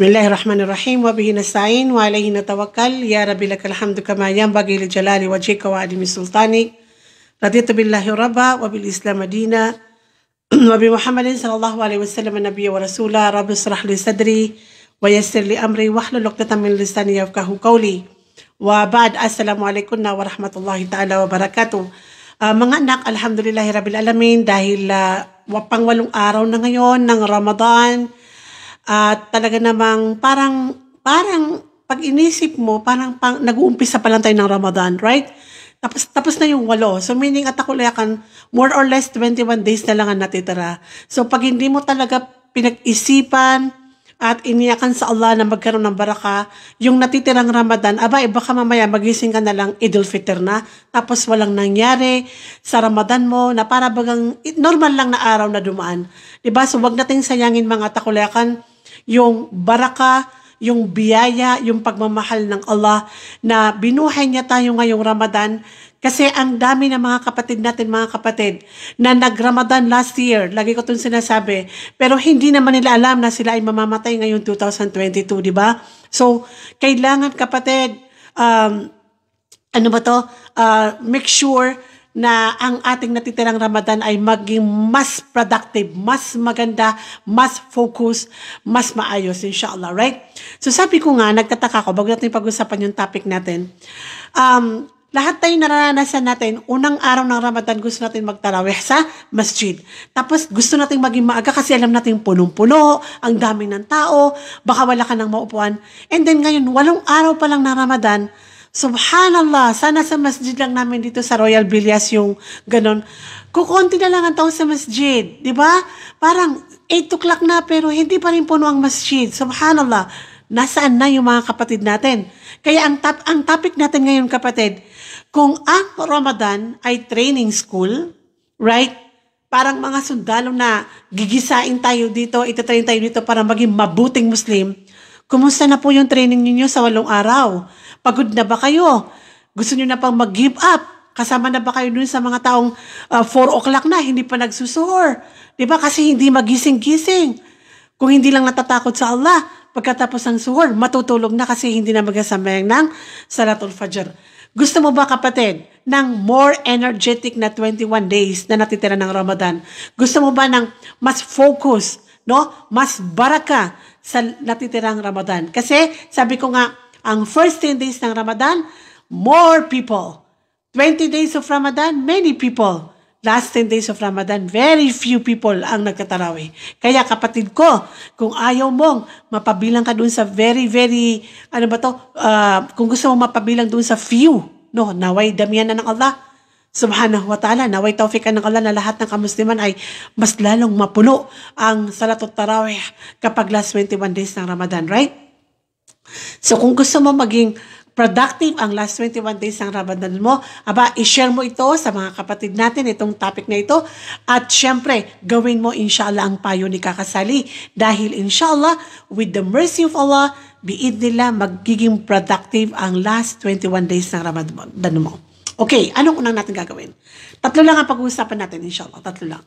بسم الله الرحمن الرحيم وبه نستعين وعليه نتوكل يا رب لك الحمد كما ينبغي لجلال وجهك وعدم سلطانك رضيت بالله ربا وبالإسلام دينا وبمحمد صلى الله عليه وسلم نبي ورسولا رب اشرح لي صدري ويسر لي أمري واحلل عقدة من لساني يفقه قولي وبعد السلام عليكم ورحمة الله تعالى وبركاته Uh, الحمد لله alhamdulillahi rabbil alamin dahil uh, آه، pangwalong araw na ngayon ng Ramadan, At talaga namang parang, parang pag inisip mo, parang pang, nag-uumpisa pa lang tayo ng Ramadan, right? Tapos, tapos na yung walo. So, meaning at ako layakan, more or less 21 days na lang ang natitira. So, pag hindi mo talaga pinag-isipan, at iniyakan sa Allah na magkaroon ng baraka, yung natitirang Ramadan, aba, eh, baka mamaya magising ka na lang Idul Fitr na, tapos walang nangyari sa Ramadan mo, na para bagang normal lang na araw na dumaan. Diba? So, wag nating sayangin mga takulakan, yung baraka, yung biyaya, yung pagmamahal ng Allah na binuhay niya tayo ngayong Ramadan. Kasi ang dami ng mga kapatid natin, mga kapatid, na nag-Ramadan last year, lagi ko itong sinasabi, pero hindi naman nila alam na sila ay mamamatay ngayong 2022, di ba? So, kailangan kapatid, um, ano ba to, uh, make sure na ang ating natitirang Ramadan ay maging mas productive, mas maganda, mas focus, mas maayos, inshallah, right? So sabi ko nga, nagtataka ko, bago natin pag-usapan yung topic natin, um, lahat tayo naranasan natin, unang araw ng Ramadan gusto natin magtarawih sa masjid. Tapos gusto natin maging maaga kasi alam natin punong-puno, ang daming ng tao, baka wala ka ng maupuan. And then ngayon, walong araw pa lang ng Ramadan, Subhanallah, sana sa masjid lang namin dito sa Royal Villas yung ganon. Kukunti na lang ang tao sa masjid, di ba? Parang 8 o'clock na pero hindi pa rin puno ang masjid. Subhanallah, nasaan na yung mga kapatid natin? Kaya ang, top, ang topic natin ngayon kapatid, kung ang Ramadan ay training school, right? Parang mga sundalo na gigisain tayo dito, itatrain tayo dito para maging mabuting Muslim, Kumusta na po yung training ninyo sa walong araw? Pagod na ba kayo? Gusto niyo na pang mag-give up? Kasama na ba kayo dun sa mga taong uh, ah, 4 o'clock na, hindi pa nagsusuhor? Di ba? Kasi hindi magising-gising. Kung hindi lang natatakot sa Allah, pagkatapos ng suhor, matutulog na kasi hindi na magasamay ng Salatul Fajr. Gusto mo ba kapatid ng more energetic na 21 days na natitira ng Ramadan? Gusto mo ba ng mas focus, no? Mas baraka sa natitirang Ramadan. Kasi sabi ko nga, ang first 10 days ng Ramadan, more people. 20 days of Ramadan, many people. Last 10 days of Ramadan, very few people ang nagkatarawi. Kaya kapatid ko, kung ayaw mong mapabilang ka dun sa very, very, ano ba to, uh, kung gusto mong mapabilang dun sa few, no, naway damihan na ng Allah, Subhanahu wa ta'ala, naway taufikan ng Allah na lahat ng kamusliman ay mas lalong mapuno ang Salatut Tarawih kapag last 21 days ng Ramadan, right? So kung gusto mo maging productive ang last 21 days ng Ramadan mo, aba, i-share mo ito sa mga kapatid natin, itong topic na ito. At syempre, gawin mo inshallah ang payo ni Kakasali. Dahil inshallah, with the mercy of Allah, biid nila magiging productive ang last 21 days ng Ramadan mo. Okay, anong unang natin gagawin? Tatlo lang ang pag-uusapan natin, inshallah. Tatlo lang.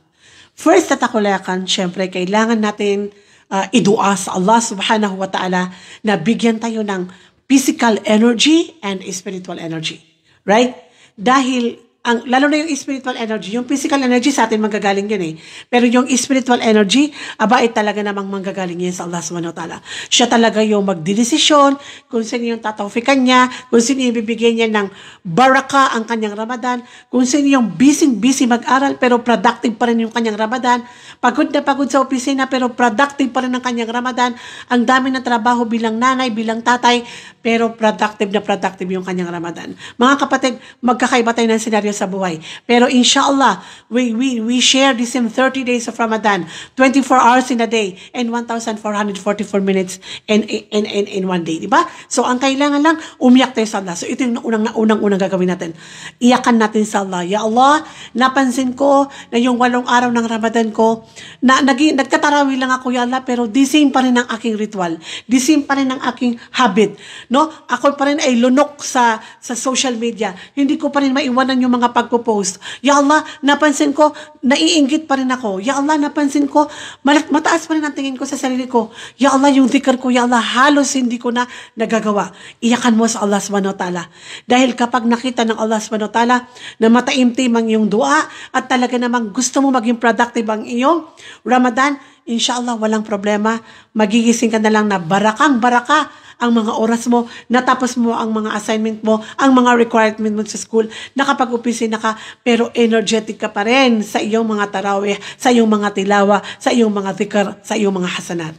First, tatakulakan, syempre, kailangan natin uh, idua sa Allah subhanahu wa ta'ala na bigyan tayo ng physical energy and spiritual energy. Right? Dahil ang lalo na yung spiritual energy, yung physical energy sa atin manggagaling yun eh. Pero yung spiritual energy, aba ay eh, talaga namang manggagaling yun sa Allah subhanahu wa ta'ala. Siya talaga yung magdidesisyon, kung sino yung tatawfikan niya, kung sino yung bibigyan niya ng baraka ang kanyang Ramadan, kung sino yung busy-busy mag-aral pero productive pa rin yung kanyang Ramadan, pagod na pagod sa opisina pero productive pa rin ang kanyang Ramadan, ang dami na trabaho bilang nanay, bilang tatay, pero productive na productive yung kanyang Ramadan. Mga kapatid, magkakaiba tayo ng senaryo sa buhay. Pero inshallah, we, we, we share this in 30 days of Ramadan, 24 hours in a day, and 1,444 minutes in, in, in, in one day. Diba? So, ang kailangan lang, umiyak tayo sa Allah. So, ito yung unang, unang, unang gagawin natin. Iyakan natin sa Allah. Ya Allah, napansin ko na yung walong araw ng Ramadan ko, na nag, nagtatarawi lang ako, Ya Allah, pero the same pa rin ang aking ritual. The same pa rin ang aking habit. No? Ako pa rin ay lunok sa, sa social media. Hindi ko pa rin maiwanan yung mga mga pagpo-post. Ya Allah, napansin ko, naiinggit pa rin ako. Ya Allah, napansin ko, mataas pa rin ang tingin ko sa sarili ko. Ya Allah, yung dhikr ko, Ya Allah, halos hindi ko na nagagawa. Iyakan mo sa Allah subhanahu wa ta'ala. Dahil kapag nakita ng Allah subhanahu wa ta'ala na mataimtim ang iyong dua at talaga namang gusto mo maging productive ang iyong Ramadan, inshallah, walang problema. Magigising ka na lang na barakang baraka ang mga oras mo, natapos mo ang mga assignment mo, ang mga requirement mo sa school, nakapag-opisina ka, pero energetic ka pa rin sa iyong mga tarawih, sa iyong mga tilawa, sa iyong mga zikr, sa iyong mga hasanat.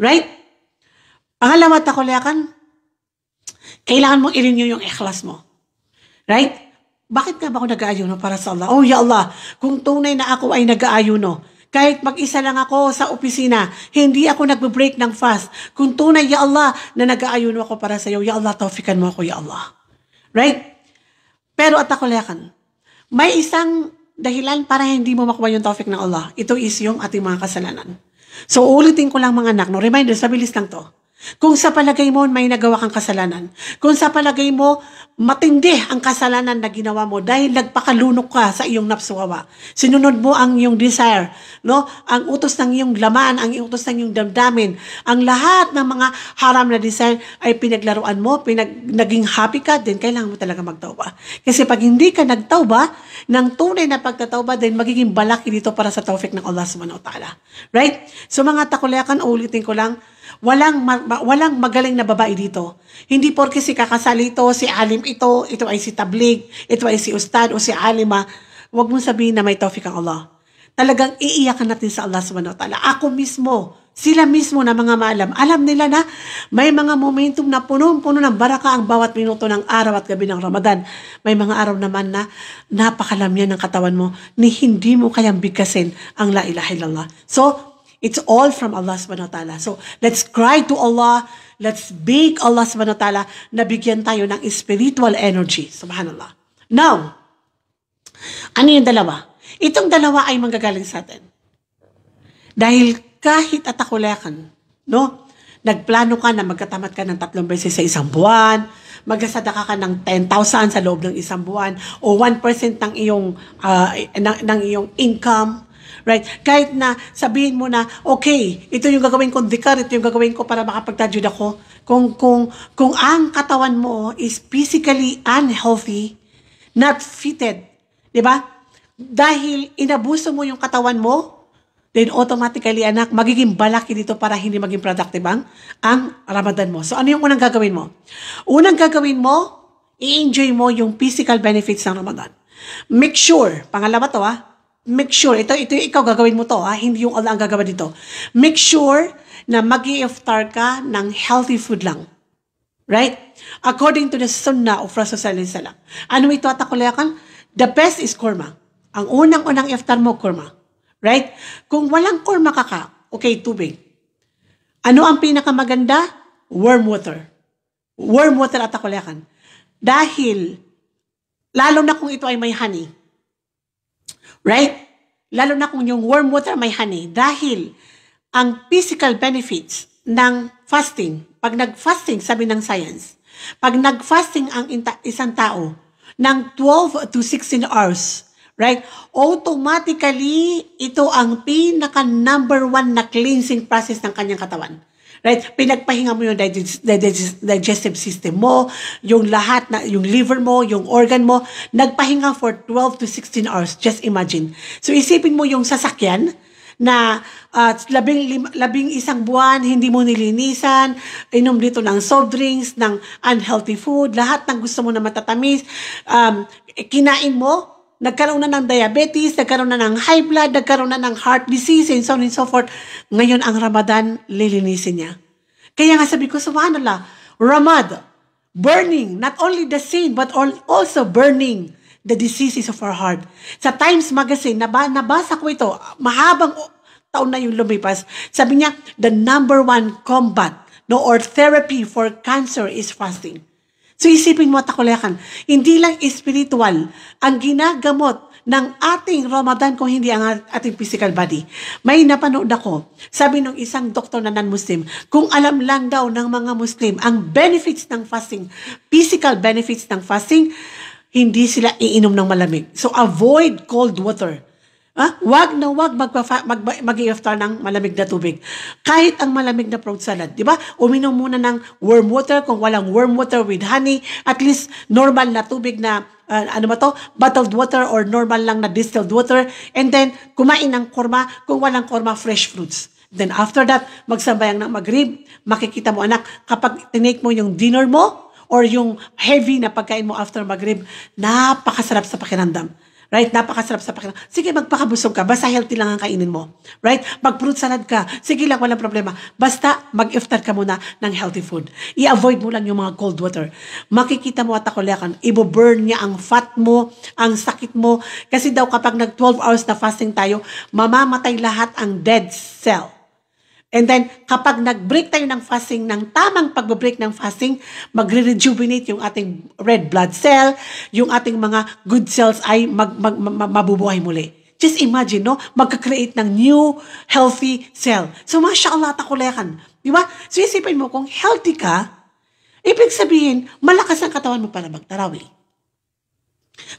Right? Pangalawa, takuliakan, kailangan mong i-renew yung ikhlas mo. Right? Bakit nga ba ako nag-aayuno para sa Allah? Oh, ya Allah, kung tunay na ako ay nag-aayuno, kahit mag-isa lang ako sa opisina, hindi ako nagbe-break ng fast. Kung tunay, Ya Allah, na nag-aayuno ako para sa iyo, Ya Allah, taufikan mo ako, Ya Allah. Right? Pero at akulakan, may isang dahilan para hindi mo makuha yung taufik ng Allah. Ito is yung ating mga kasalanan. So ulitin ko lang mga anak, no? reminder, sa bilis lang to. Kung sa palagay mo may nagawa kang kasalanan, kung sa palagay mo matindi ang kasalanan na ginawa mo dahil nagpakalunok ka sa iyong napsuwawa, sinunod mo ang iyong desire, no? ang utos ng iyong laman, ang utos ng iyong damdamin, ang lahat ng mga haram na desire ay pinaglaruan mo, pinag, naging happy ka, then kailangan mo talaga magtawba. Kasi pag hindi ka nagtawba, ng tunay na pagtatawba, then magiging balaki dito para sa taufik ng Allah subhanahu wa ta'ala. Right? So mga takulakan, ulitin ko lang, Walang, ma- walang magaling na babae dito. Hindi porke si ito, si alim ito, ito ay si tablig, ito ay si ustad o si alima. Huwag mong sabihin na may tawfik ang Allah. Talagang iiyakan natin sa Allah subhanahu wa ta'ala. Ako mismo, sila mismo na mga maalam, alam nila na may mga momentum na punong-puno ng baraka ang bawat minuto ng araw at gabi ng Ramadan. May mga araw naman na napakalamyan ng katawan mo ni hindi mo kayang bigkasin ang la ilaha illallah. So, It's all from Allah subhanahu wa ta'ala. So, let's cry to Allah. Let's beg Allah subhanahu wa ta'ala na bigyan tayo ng spiritual energy. Subhanallah. Now, ano yung dalawa? Itong dalawa ay manggagaling sa atin. Dahil kahit atakulakan, no? Nagplano ka na magkatamat ka ng tatlong beses sa isang buwan, magkasadaka ka ng 10,000 sa loob ng isang buwan o 1% ng iyong uh, ng, ng iyong income Right? Kahit na sabihin mo na, okay, ito yung gagawin kong dikar, ito yung gagawin ko para makapagtadyod ako. Kung, kung, kung ang katawan mo is physically unhealthy, not fitted, di ba? Dahil inabuso mo yung katawan mo, then automatically, anak, magiging balaki dito para hindi maging productive ang, ang Ramadan mo. So, ano yung unang gagawin mo? Unang gagawin mo, i-enjoy mo yung physical benefits ng Ramadan. Make sure, pangalawa to ah, make sure, ito, ito ikaw gagawin mo to, ha? hindi yung Allah ang gagawin dito. Make sure na mag iftar ka ng healthy food lang. Right? According to the sunnah of Rasul Sallallahu Ano ito at akulayakan? The best is kurma. Ang unang-unang iftar mo, kurma. Right? Kung walang kurma ka ka, okay, tubig. Ano ang pinakamaganda? Warm water. Warm water at akulayakan. Dahil, lalo na kung ito ay may honey, Right? Lalo na kung yung warm water may honey. Dahil ang physical benefits ng fasting, pag nag-fasting, sabi ng science, pag nag-fasting ang isang tao ng 12 to 16 hours, right? Automatically, ito ang pinaka number one na cleansing process ng kanyang katawan. Right? Pinagpahinga mo yung digestive system mo, yung lahat, na, yung liver mo, yung organ mo, nagpahinga for 12 to 16 hours. Just imagine. So isipin mo yung sasakyan, na uh, labing, lim, labing isang buwan, hindi mo nilinisan, inom dito ng soft drinks, ng unhealthy food, lahat ng gusto mo na matatamis, um, kinain mo, nagkaroon na ng diabetes, nagkaroon na ng high blood, nagkaroon na ng heart disease, and so on and so forth. Ngayon ang Ramadan, lilinisin niya. Kaya nga sabi ko, subhanallah, Ramad, burning, not only the sin, but also burning the diseases of our heart. Sa Times Magazine, nab- nabasa ko ito, mahabang taon na yung lumipas. Sabi niya, the number one combat no, or therapy for cancer is fasting. So isipin mo takulakan, hindi lang spiritual ang ginagamot ng ating Ramadan kung hindi ang ating physical body. May napanood ako, sabi ng isang doktor na non-Muslim, kung alam lang daw ng mga Muslim ang benefits ng fasting, physical benefits ng fasting, hindi sila iinom ng malamig. So avoid cold water. Ah, wag na wag magpa mag, mag-iftar ng malamig na tubig. Kahit ang malamig na fruit salad, 'di ba? Uminom muna ng warm water kung walang warm water with honey, at least normal na tubig na uh, ano ba to? Bottled water or normal lang na distilled water and then kumain ng korma kung walang korma fresh fruits. Then after that, magsabayang ng magrib, makikita mo anak, kapag tinake mo yung dinner mo or yung heavy na pagkain mo after magrib, napakasarap sa pakiramdam. Right? Napakasarap sa pakiramdam. Sige, magpakabusog ka. Basta healthy lang ang kainin mo. Right? Mag-fruit salad ka. Sige lang, walang problema. Basta mag-iftar ka muna ng healthy food. I-avoid mo lang yung mga cold water. Makikita mo at ako lekan, ibo-burn niya ang fat mo, ang sakit mo. Kasi daw kapag nag-12 hours na fasting tayo, mamamatay lahat ang dead cell And then, kapag nag-break tayo ng fasting, ng tamang pag-break ng fasting, magre-rejuvenate yung ating red blood cell, yung ating mga good cells ay mag, mag, mag, mabubuhay muli. Just imagine, no? Magka-create ng new, healthy cell. So, mashallah, takulekan. Di ba? So, isipin mo, kung healthy ka, ibig sabihin, malakas ang katawan mo para magtarawi.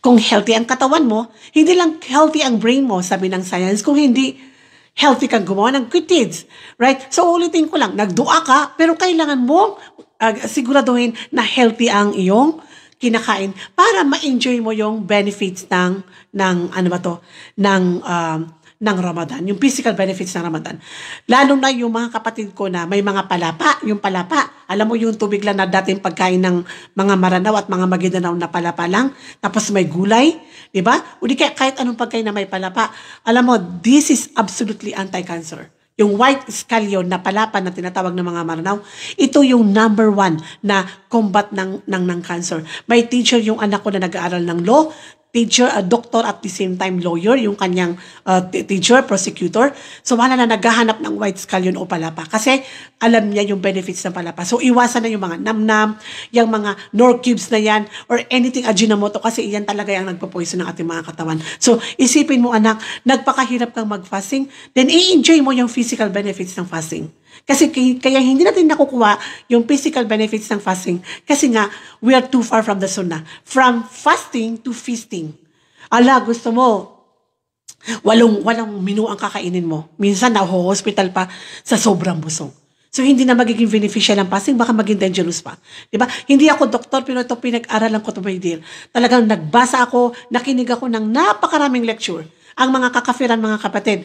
Kung healthy ang katawan mo, hindi lang healthy ang brain mo, sabi ng science, kung hindi healthy kang gumawa ng quittings. Right? So ulitin ko lang, nagdua ka, pero kailangan mo uh, ah, siguraduhin na healthy ang iyong kinakain para ma-enjoy mo yung benefits ng ng ano ba to ng um, uh, ng Ramadan, yung physical benefits ng Ramadan. Lalo na yung mga kapatid ko na may mga palapa, yung palapa, alam mo yung tubig lang na dating pagkain ng mga Maranao at mga Maguindanao na palapa lang, tapos may gulay, di ba? O di kaya kahit anong pagkain na may palapa, alam mo, this is absolutely anti-cancer yung white scallion na palapa na tinatawag ng mga Maranao, ito yung number one na combat ng, ng, ng cancer. May teacher yung anak ko na nag-aaral ng law, teacher, a doctor at the same time lawyer, yung kanyang uh, teacher, prosecutor. So wala na naghahanap ng white scallion o palapa kasi alam niya yung benefits ng palapa. So iwasan na yung mga namnam, yung mga nor cubes na yan or anything ajinomoto kasi iyan talaga yung nagpo-poison ng ating mga katawan. So isipin mo anak, nagpakahirap kang mag-fasting, then i-enjoy mo yung physical benefits ng fasting. Kasi kaya hindi natin nakukuha yung physical benefits ng fasting. Kasi nga, we are too far from the sunnah. From fasting to feasting. Ala, gusto mo, walong, walang menu ang kakainin mo. Minsan, naho-hospital pa sa sobrang busog. So, hindi na magiging beneficial ang fasting, baka maging dangerous pa. Di ba? Hindi ako doktor, pero ito pinag-aralan ko ito, my dear. Talagang nagbasa ako, nakinig ako ng napakaraming lecture. Ang mga kakafiran, mga kapatid,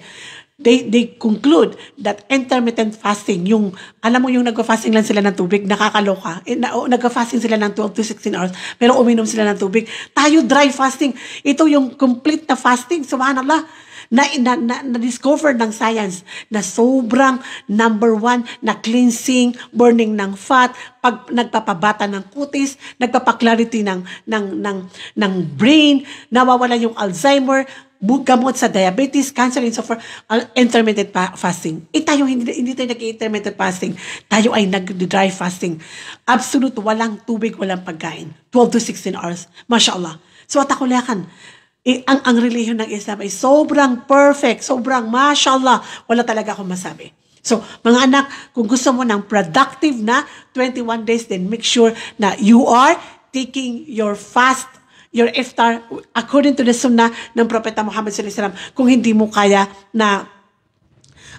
they, they conclude that intermittent fasting, yung, alam mo yung nagfa-fasting lang sila ng tubig, nakakaloka. Eh, na, oh, nagfa-fasting sila ng 12 to 16 hours, pero uminom sila ng tubig. Tayo dry fasting. Ito yung complete na fasting, subhanallah, na, na, na, na discover ng science na sobrang number one na cleansing, burning ng fat, pag nagpapabata ng kutis, nagpapaklarity ng, ng, ng, ng brain, nawawala yung Alzheimer, gamot sa diabetes, cancer, and so forth, uh, intermittent pa- fasting. Eh tayo, hindi, hindi tayo nag-intermittent fasting. Tayo ay nag-dry fasting. Absolute, walang tubig, walang pagkain. 12 to 16 hours. Mashallah. So, lakan, Eh, ang, ang reliyon ng Islam ay sobrang perfect, sobrang mashallah. Wala talaga akong masabi. So, mga anak, kung gusto mo ng productive na 21 days, then make sure na you are taking your fast your iftar according to the sunnah ng Propeta Muhammad sallallahu alaihi wasallam kung hindi mo kaya na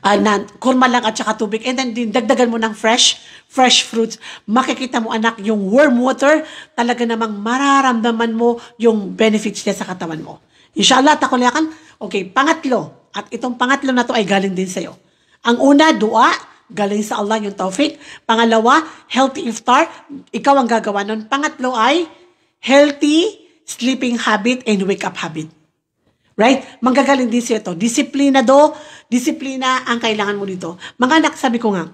uh, na kurma lang at saka tubig and then din dagdagan mo ng fresh fresh fruits makikita mo anak yung warm water talaga namang mararamdaman mo yung benefits niya sa katawan mo inshallah takulakan okay pangatlo at itong pangatlo na to ay galing din sa iyo ang una dua galing sa Allah yung taufik. Pangalawa, healthy iftar. Ikaw ang gagawa nun. Pangatlo ay healthy sleeping habit, and wake-up habit. Right? Manggagaling din siya ito. Disiplina do, disiplina ang kailangan mo dito. Mga anak, sabi ko nga,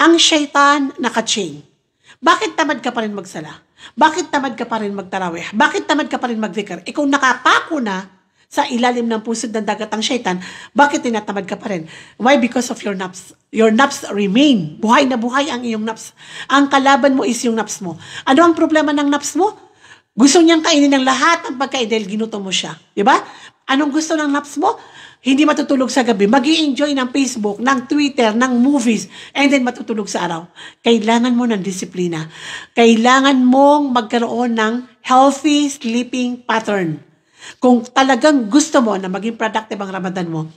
ang shaitan naka-chain. Bakit tamad ka pa rin magsala? Bakit tamad ka pa rin magtarawih? Bakit tamad ka pa rin magdikar? Ikaw eh, nakapako na sa ilalim ng pusod ng dagat ang shaitan, bakit tinatamad ka pa rin? Why? Because of your naps. Your naps remain. Buhay na buhay ang iyong naps. Ang kalaban mo is yung naps mo. Ano ang problema ng naps mo? Gusto niyang kainin ng lahat ng pagkain dahil ginutom mo siya. Di ba? Anong gusto ng naps mo? Hindi matutulog sa gabi. mag enjoy ng Facebook, ng Twitter, ng movies, and then matutulog sa araw. Kailangan mo ng disiplina. Kailangan mong magkaroon ng healthy sleeping pattern. Kung talagang gusto mo na maging productive ang Ramadan mo,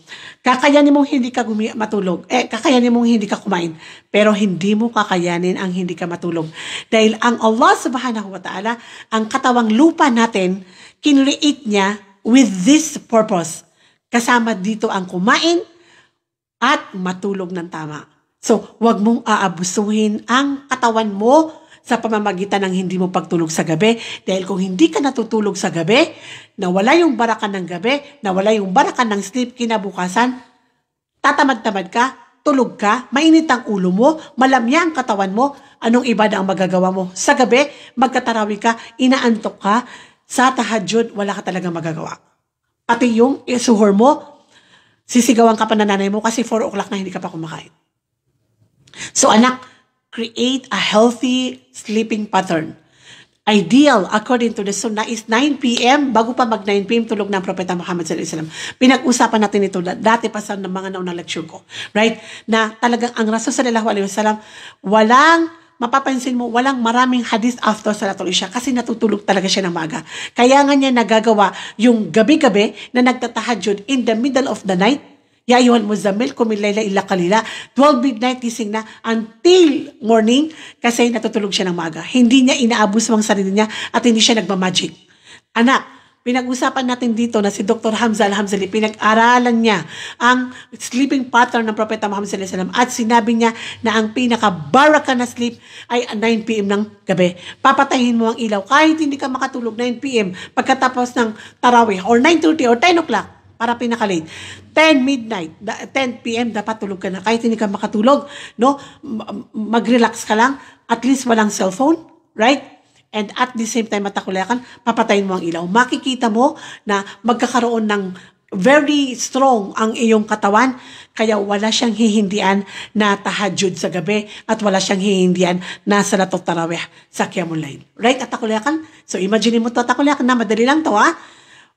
kakayanin mong hindi ka gumi- matulog. Eh, kakayanin mong hindi ka kumain. Pero hindi mo kakayanin ang hindi ka matulog. Dahil ang Allah subhanahu wa ta'ala, ang katawang lupa natin, kinreate niya with this purpose. Kasama dito ang kumain at matulog ng tama. So, wag mong aabusuhin ang katawan mo sa pamamagitan ng hindi mo pagtulog sa gabi. Dahil kung hindi ka natutulog sa gabi, nawala yung barakan ng gabi, nawala yung barakan ng sleep kinabukasan, tatamad-tamad ka, tulog ka, mainit ang ulo mo, malamya ang katawan mo, anong iba na ang magagawa mo? Sa gabi, magkatarawi ka, inaantok ka, sa tahajud, wala ka talaga magagawa. Pati yung isuhor mo, sisigawan ka pa na nanay mo kasi 4 o'clock na hindi ka pa kumakain. So anak, create a healthy sleeping pattern. Ideal, according to the Sunnah, is 9 p.m. Bago pa mag 9 p.m. tulog ng Propeta Muhammad sallallahu wasallam. Pinag-usapan natin ito dati pa sa mga nauna lecture ko. Right? Na talagang ang Rasul sallallahu alaihi wasallam, walang mapapansin mo, walang maraming hadith after Salatul Isha kasi natutulog talaga siya ng maaga. Kaya nga niya nagagawa yung gabi-gabi na nagtatahajud in the middle of the night يا أيها المزمل الليلة إلا قليلا 12 midnight gising na until morning kasi natutulog siya ng maaga. Hindi niya inaabos ang sarili niya at hindi siya nagmamagic. Anak, Pinag-usapan natin dito na si Dr. Hamza al-Hamzali, pinag-aralan niya ang sleeping pattern ng Propeta Muhammad sallallahu at sinabi niya na ang pinaka-baraka na sleep ay 9pm ng gabi. Papatayin mo ang ilaw kahit hindi ka makatulog 9pm pagkatapos ng tarawih or 9.30 or 10 o'clock para pinaka-late. 10 midnight, 10 p.m. dapat tulog ka na. Kahit hindi ka makatulog, no? Mag-relax ka lang. At least walang cellphone, right? And at the same time, matakulakan, papatayin mo ang ilaw. Makikita mo na magkakaroon ng very strong ang iyong katawan, kaya wala siyang hihindian na tahajud sa gabi at wala siyang hihindian na salatot tarawih sa Qiyamul Layl. Right? At takulakan? So imagine mo to, takulakan na madali lang to ha.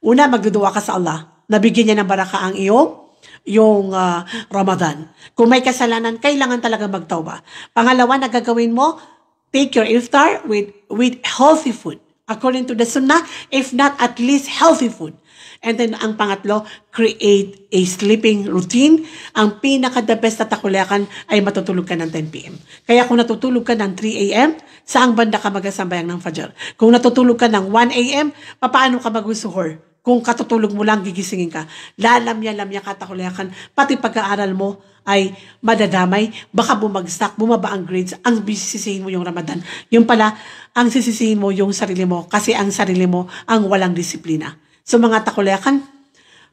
Una, magduduwa ka sa Allah nabigyan niya ng baraka ang iyong yung uh, ah, Ramadan. Kung may kasalanan, kailangan talaga magtawba. Pangalawa na gagawin mo, take your iftar with, with healthy food. According to the sunnah, if not, at least healthy food. And then, ang pangatlo, create a sleeping routine. Ang pinaka-the best na takulakan ay matutulog ka ng 10 p.m. Kaya kung natutulog ka ng 3 a.m., saang banda ka magasambayang ng Fajr? Kung natutulog ka ng 1 a.m., papaano ka magusuhor? Kung katutulog mo lang, gigisingin ka. Lalamya-lamya katakulayakan. Pati pag-aaral mo ay madadamay. Baka bumagsak, bumaba ang grades. Ang sisisihin mo yung Ramadan. Yung pala, ang sisisihin mo yung sarili mo kasi ang sarili mo ang walang disiplina. So mga takulayakan,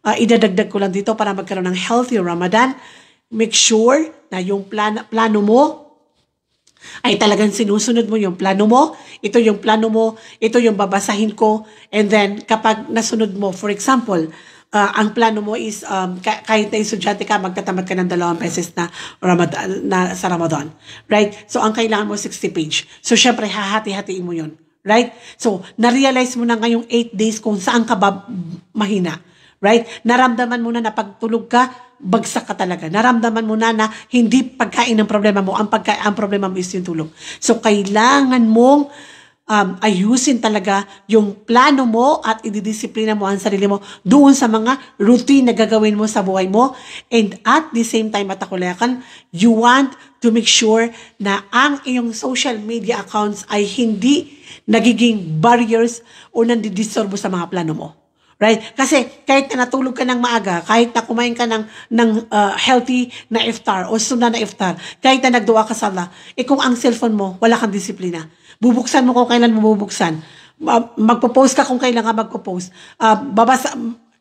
uh, ah, idadagdag ko lang dito para magkaroon ng healthy Ramadan. Make sure na yung plan, plano mo ay talagang sinusunod mo yung plano mo, ito yung plano mo, ito yung babasahin ko, and then kapag nasunod mo, for example, uh, ang plano mo is um, kahit na estudyante ka, magtatamad ka ng dalawang beses na, Ramadan, na sa Ramadan. Right? So, ang kailangan mo 60 page. So, syempre, hahati-hatiin mo yun. Right? So, na-realize mo na ngayong 8 days kung saan ka ba mahina Right? Naramdaman mo na na pagtulog ka, bagsak ka talaga. Naramdaman mo na na hindi pagkain ang problema mo. Ang, pagkain ang problema mo is yung tulog. So, kailangan mong um, ayusin talaga yung plano mo at ididisiplina mo ang sarili mo doon sa mga routine na gagawin mo sa buhay mo. And at the same time, at matakulakan, you want to make sure na ang iyong social media accounts ay hindi nagiging barriers o nandidisturbo sa mga plano mo. Right? Kasi kahit na natulog ka ng maaga, kahit na kumain ka ng, ng uh, healthy na iftar o sunna na iftar, kahit na nagduwa ka sa Allah, eh kung ang cellphone mo, wala kang disiplina. Bubuksan mo kung kailan mo bubuksan. Uh, magpo-post ka kung kailan ka magpo-post. Uh, babasa,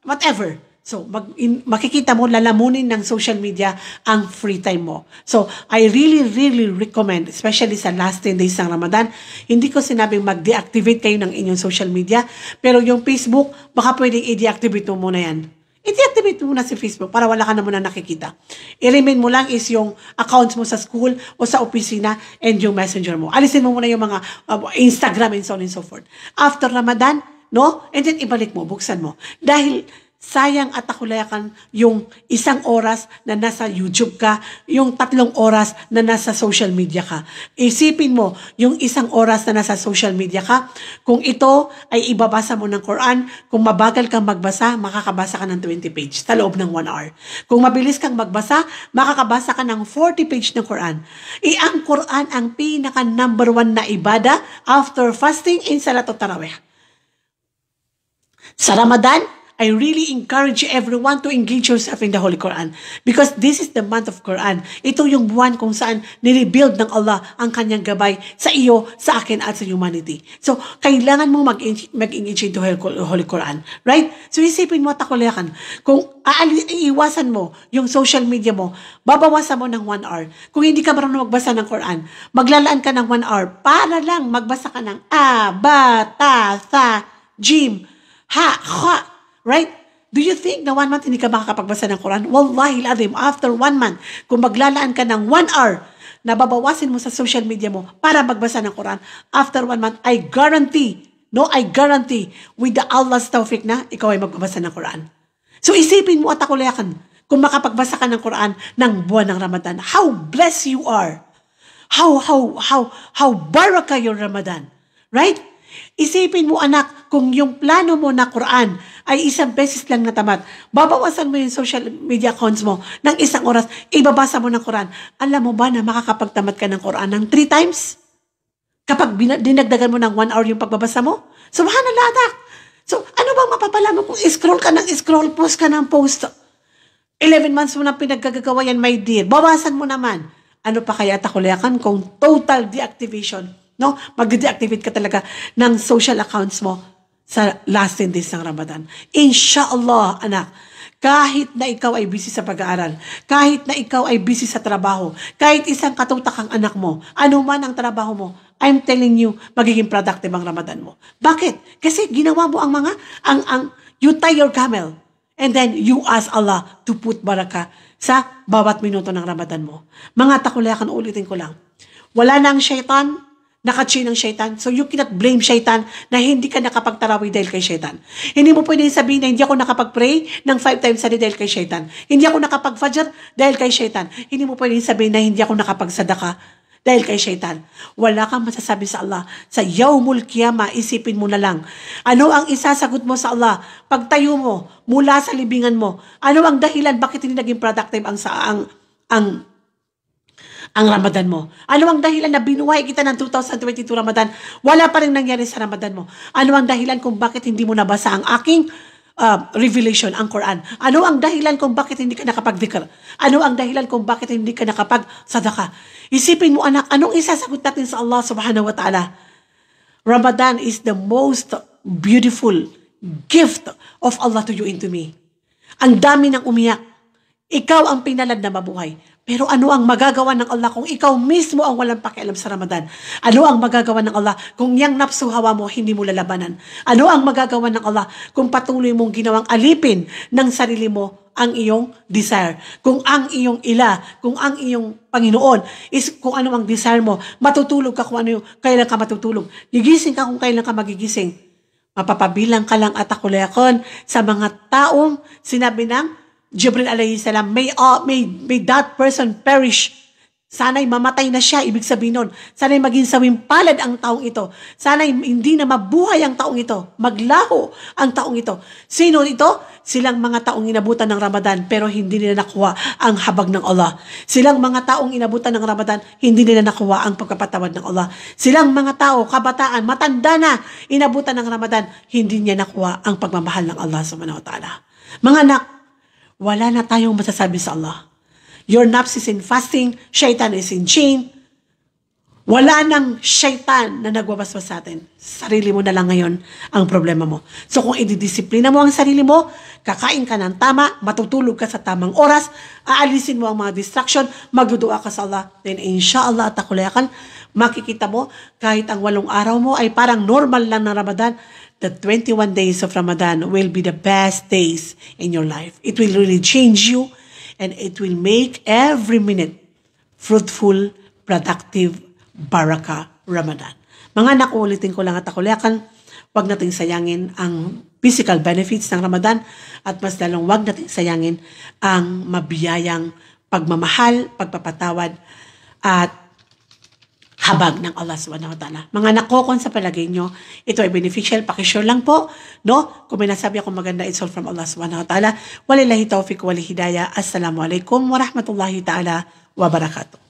whatever. So, mag, in, makikita mo, lalamunin ng social media ang free time mo. So, I really, really recommend, especially sa last 10 days ng Ramadan, hindi ko sinabing mag-deactivate kayo ng inyong social media, pero yung Facebook, baka pwedeng i-deactivate mo muna yan. I-deactivate mo na si Facebook para wala ka na muna nakikita. I-remain mo lang is yung accounts mo sa school o sa opisina and yung messenger mo. Alisin mo muna yung mga uh, Instagram and so on and so forth. After Ramadan, no? And then ibalik mo, buksan mo. Dahil sayang at akulayakan yung isang oras na nasa YouTube ka, yung tatlong oras na nasa social media ka. Isipin mo, yung isang oras na nasa social media ka, kung ito ay ibabasa mo ng Quran, kung mabagal kang magbasa, makakabasa ka ng 20 page sa loob ng 1 hour. Kung mabilis kang magbasa, makakabasa ka ng 40 page ng Quran. E ang Quran ang pinaka number one na ibada after fasting in Salat o Taraweh. Sa Ramadan, I really encourage everyone to engage yourself in the Holy Quran because this is the month of Quran. Ito yung buwan kung saan nirebuild ng Allah ang kanyang gabay sa iyo, sa akin, at sa humanity. So, kailangan mo mag-engage mag into Holy Quran. Right? So, isipin mo at takulakan. Kung iiwasan mo yung social media mo, babawasan mo ng one hour. Kung hindi ka marunong magbasa ng Quran, maglalaan ka ng one hour para lang magbasa ka ng A, Ba, Ta, Tha, Jim, Ha, Kha, Right? Do you think na one month hindi ka makakapagbasa ng Quran? Wallahi ladim, after one month, kung maglalaan ka ng one hour, na babawasin mo sa social media mo para magbasa ng Quran, after one month, I guarantee, no, I guarantee, with the Allah's tawfik na, ikaw ay magbabasa ng Quran. So isipin mo at ako layakan, kung makapagbasa ka ng Quran ng buwan ng Ramadan, how blessed you are. How, how, how, how baraka your Ramadan. Right? Isipin mo anak, kung yung plano mo na Quran ay isang beses lang natamat, babawasan mo yung social media accounts mo ng isang oras, ibabasa mo ng Quran. Alam mo ba na makakapagtamad ka ng Quran ng three times? Kapag dinagdagan mo ng one hour yung pagbabasa mo? Subhanallah anak! So, ano bang mapapala mo kung scroll ka ng scroll, post ka ng post? 11 months mo na pinaggagawa yan, my dear. Bawasan mo naman. Ano pa kaya takulakan kung total deactivation No? Mag-deactivate ka talaga ng social accounts mo sa last 10 days ng Ramadan. Inshallah, anak, kahit na ikaw ay busy sa pag-aaral, kahit na ikaw ay busy sa trabaho, kahit isang katutak ang anak mo, anuman ang trabaho mo, I'm telling you, magiging productive ang Ramadan mo. Bakit? Kasi ginawa mo ang mga, ang, ang, you tie your camel. And then you ask Allah to put baraka sa bawat minuto ng Ramadan mo. Mga takulakan, ulitin ko lang. Wala na ang shaitan, Nakachin ng shaitan. So you cannot blame shaitan na hindi ka nakapagtarawi dahil kay shaitan. Hindi mo pwede sabihin na hindi ako nakapag-pray ng five times a day dahil kay shaitan. Hindi ako nakapag-fajr dahil kay shaitan. Hindi mo pwede sabihin na hindi ako nakapag-sadaka dahil kay shaitan. Wala kang masasabi sa Allah. Sa yaumul kiyama, isipin mo na lang. Ano ang isasagot mo sa Allah? Pagtayo mo mula sa libingan mo. Ano ang dahilan bakit hindi naging productive ang sa ang ang ang Ramadan mo? Ano ang dahilan na binuhay kita ng 2022 Ramadan? Wala pa rin nangyari sa Ramadan mo. Ano ang dahilan kung bakit hindi mo nabasa ang aking uh, revelation, ang Quran? Ano ang dahilan kung bakit hindi ka nakapag-dhikr? Ano ang dahilan kung bakit hindi ka nakapag-sadaka? Isipin mo anak, anong isasagot natin sa Allah subhanahu wa ta'ala? Ramadan is the most beautiful gift of Allah to you and to me. Ang dami ng umiyak. Ikaw ang pinalad na mabuhay. Pero ano ang magagawa ng Allah kung ikaw mismo ang walang pakialam sa Ramadan? Ano ang magagawa ng Allah kung yang napsu hawa mo hindi mo lalabanan? Ano ang magagawa ng Allah kung patuloy mong ginawang alipin ng sarili mo ang iyong desire? Kung ang iyong ila, kung ang iyong Panginoon, is kung ano ang desire mo, matutulog ka kung ano yung kailan ka matutulog. Gigising ka kung kailan ka magigising. Mapapabilang ka lang at akulakon sa mga taong sinabi ng Jibril alayhi salam, may, uh, may, may that person perish. Sana'y mamatay na siya, ibig sabihin nun. Sana'y maging sawimpalad ang taong ito. Sana'y hindi na mabuhay ang taong ito. Maglaho ang taong ito. Sino ito? Silang mga taong inabutan ng Ramadan pero hindi nila nakuha ang habag ng Allah. Silang mga taong inabutan ng Ramadan, hindi nila nakuha ang pagkapatawad ng Allah. Silang mga tao, kabataan, matanda na, inabutan ng Ramadan, hindi niya nakuha ang pagmamahal ng Allah subhanahu wa ta'ala. Mga anak, wala na tayong masasabi sa Allah. Your nafs is in fasting, shaitan is in chain. Wala nang shaitan na nagwabaswas sa atin. Sarili mo na lang ngayon ang problema mo. So kung ididisiplina mo ang sarili mo, kakain ka ng tama, matutulog ka sa tamang oras, aalisin mo ang mga distraction, magdudua ka sa Allah, then inshallah at makikita mo, kahit ang walong araw mo ay parang normal lang na Ramadan, the 21 days of Ramadan will be the best days in your life. It will really change you and it will make every minute fruitful, productive, baraka Ramadan. Mga anak, ulitin ko lang at akulakan, huwag nating sayangin ang physical benefits ng Ramadan at mas lalong huwag nating sayangin ang mabiyayang pagmamahal, pagpapatawad at habag ng Allah subhanahu wa ta'ala. Mga anak ko, kung sa palagay nyo, ito ay beneficial, pakishare lang po, no? Kung may nasabi akong maganda, it's all from Allah subhanahu wa ta'ala. Walilahi taufiq, walihidaya. Assalamualaikum warahmatullahi ta'ala wabarakatuh.